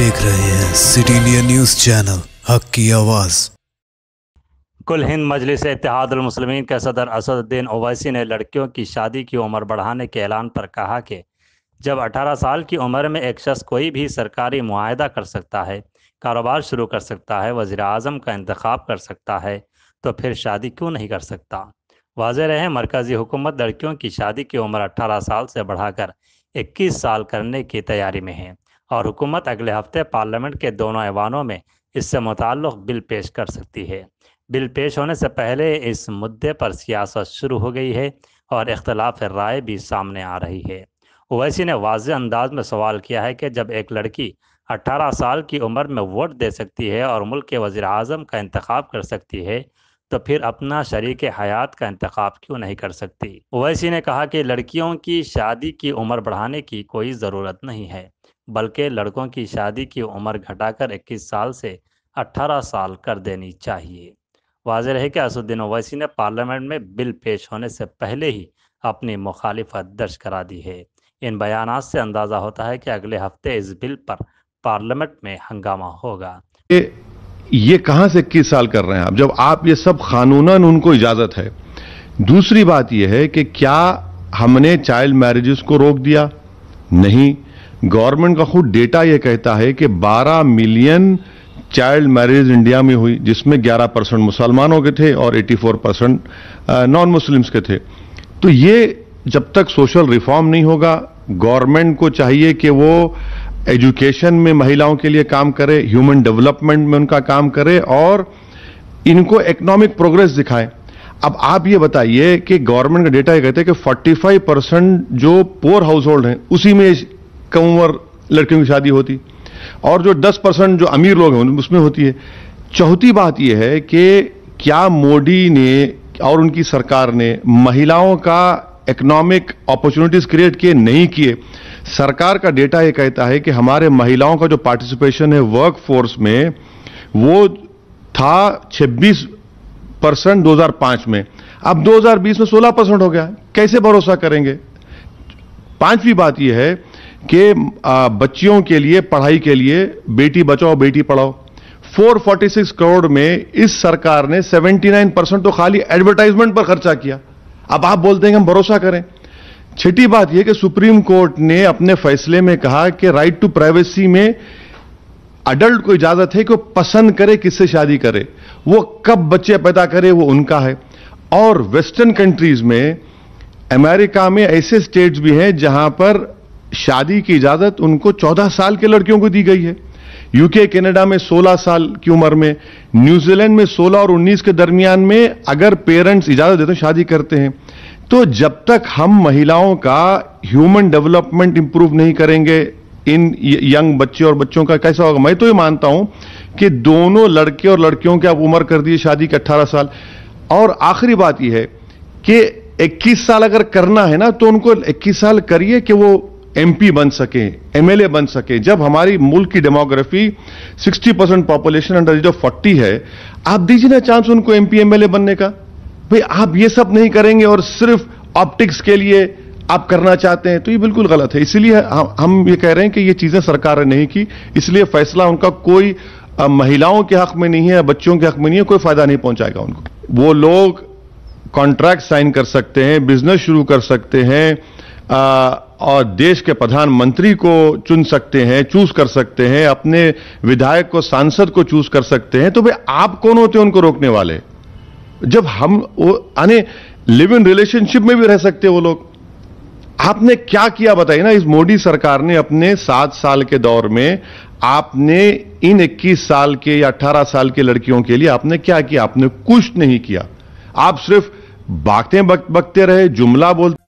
देख रहे हैं सिटी इंडिया न्यूज चैनल हक की आवाज़ कुल हिंद मजलिस इतिहादमसलमिन के सदर असदुद्दीन ओवैसी ने लड़कियों की शादी की उम्र बढ़ाने के ऐलान पर कहा कि जब 18 साल की उम्र में एक शख्स कोई भी सरकारी माहदा कर सकता है कारोबार शुरू कर सकता है वज़ी अजम का इंतखब कर सकता है तो फिर शादी क्यों नहीं कर सकता वाज रहे मरकज़ी हुकूमत लड़कियों की शादी की उम्र अठारह साल से बढ़ाकर इक्कीस साल करने की तैयारी में है और हुकूमत अगले हफ्ते पार्लियामेंट के दोनों ऐवानों में इससे मुतल बिल पेश कर सकती है बिल पेश होने से पहले इस मुद्दे पर सियासत शुरू हो गई है और अख्तिलाफ़ राय भी सामने आ रही है ओवैसी ने वाज अंदाज में सवाल किया है कि जब एक लड़की 18 साल की उम्र में वोट दे सकती है और मुल्क के वज़ी अजम का इंतखब कर सकती है तो फिर अपना शरीक हयात का इंतखब क्यों नहीं कर सकती ओवैसी ने कहा कि लड़कियों की शादी की उम्र बढ़ाने की कोई ज़रूरत नहीं है बल्कि लड़कों की शादी की उम्र घटाकर 21 साल से 18 साल कर देनी चाहिए वाज रहे कि असुद्दीन ओवैसी ने पार्लियामेंट में बिल पेश होने से पहले ही अपनी मुखालिफत दर्ज करा दी है इन बयान से अंदाज़ा होता है कि अगले हफ्ते इस बिल पर पार्लियामेंट में हंगामा होगा ये कहा से इक्कीस साल कर रहे हैं आप जब आप ये सब कानून उनको इजाजत है दूसरी बात यह है कि क्या हमने चाइल्ड मैरिजेस को रोक दिया नहीं गवर्नमेंट का खुद डेटा ये कहता है कि 12 मिलियन चाइल्ड मैरिज इंडिया में हुई जिसमें 11 परसेंट मुसलमानों के थे और 84 परसेंट नॉन मुस्लिम्स के थे तो ये जब तक सोशल रिफॉर्म नहीं होगा गवर्नमेंट को चाहिए कि वो एजुकेशन में महिलाओं के लिए काम करे ह्यूमन डेवलपमेंट में उनका काम करे और इनको इकोनॉमिक प्रोग्रेस दिखाए अब आप ये बताइए कि गवर्नमेंट का डेटा ये कहते हैं कि 45 परसेंट जो पोअर हाउस होल्ड हैं उसी में कम उम्र लड़कियों की शादी होती और जो 10 परसेंट जो अमीर लोग हैं उसमें होती है चौथी बात यह है कि क्या मोदी ने और उनकी सरकार ने महिलाओं का इकोनॉमिक अपॉर्चुनिटीज क्रिएट किए नहीं किए सरकार का डेटा ये कहता है कि हमारे महिलाओं का जो पार्टिसिपेशन है वर्क फोर्स में वो था 26 परसेंट पांच में अब 2020 में 16 परसेंट हो गया कैसे भरोसा करेंगे पांचवी बात यह है कि बच्चियों के लिए पढ़ाई के लिए बेटी बचाओ बेटी पढ़ाओ 446 करोड़ में इस सरकार ने 79 परसेंट तो खाली एडवर्टाइजमेंट पर खर्चा किया अब आप बोलते हैं कि हम भरोसा करें छठी बात यह कि सुप्रीम कोर्ट ने अपने फैसले में कहा कि राइट टू प्राइवेसी में अडल्ट को इजाजत है कि वो पसंद करे किससे शादी करे वो कब बच्चे पैदा करे वो उनका है और वेस्टर्न कंट्रीज में अमेरिका में ऐसे स्टेट्स भी हैं जहां पर शादी की इजाजत उनको 14 साल के लड़कियों को दी गई है यूके कनाडा में 16 साल की उम्र में न्यूजीलैंड में 16 और 19 के दरमियान में अगर पेरेंट्स इजाजत देते हैं तो शादी करते हैं तो जब तक हम महिलाओं का ह्यूमन डेवलपमेंट इंप्रूव नहीं करेंगे इन यंग बच्चे और बच्चों का कैसा होगा मैं तो ये मानता हूं कि दोनों लड़के और लड़कियों की आप उम्र कर दिए शादी के अट्ठारह साल और आखिरी बात यह है कि 21 साल अगर करना है ना तो उनको 21 साल करिए कि वो एमपी बन सके एमएलए बन सके जब हमारी मुल्क की डेमोग्राफी 60 परसेंट पॉपुलेशन अंडर जो 40 है आप दीजिए ना चांस उनको एमपी एमएलए बनने का भाई आप ये सब नहीं करेंगे और सिर्फ ऑप्टिक्स के लिए आप करना चाहते हैं तो ये बिल्कुल गलत है इसलिए हम ये कह रहे हैं कि ये चीजें सरकार ने नहीं की इसलिए फैसला उनका कोई महिलाओं के हक में नहीं है बच्चों के हक में नहीं है कोई फायदा नहीं पहुंचाएगा उनको वो लोग कॉन्ट्रैक्ट साइन कर सकते हैं बिजनेस शुरू कर सकते हैं और देश के प्रधानमंत्री को चुन सकते हैं चूज कर सकते हैं अपने विधायक को सांसद को चूज कर सकते हैं तो भाई आप कौन होते हैं उनको रोकने वाले जब हम अने लिव इन रिलेशनशिप में भी रह सकते हैं वो लोग आपने क्या किया बताइए ना इस मोदी सरकार ने अपने सात साल के दौर में आपने इन 21 साल के या 18 साल के लड़कियों के लिए आपने क्या किया आपने कुछ नहीं किया आप सिर्फ बागते बकते रहे जुमला बोलते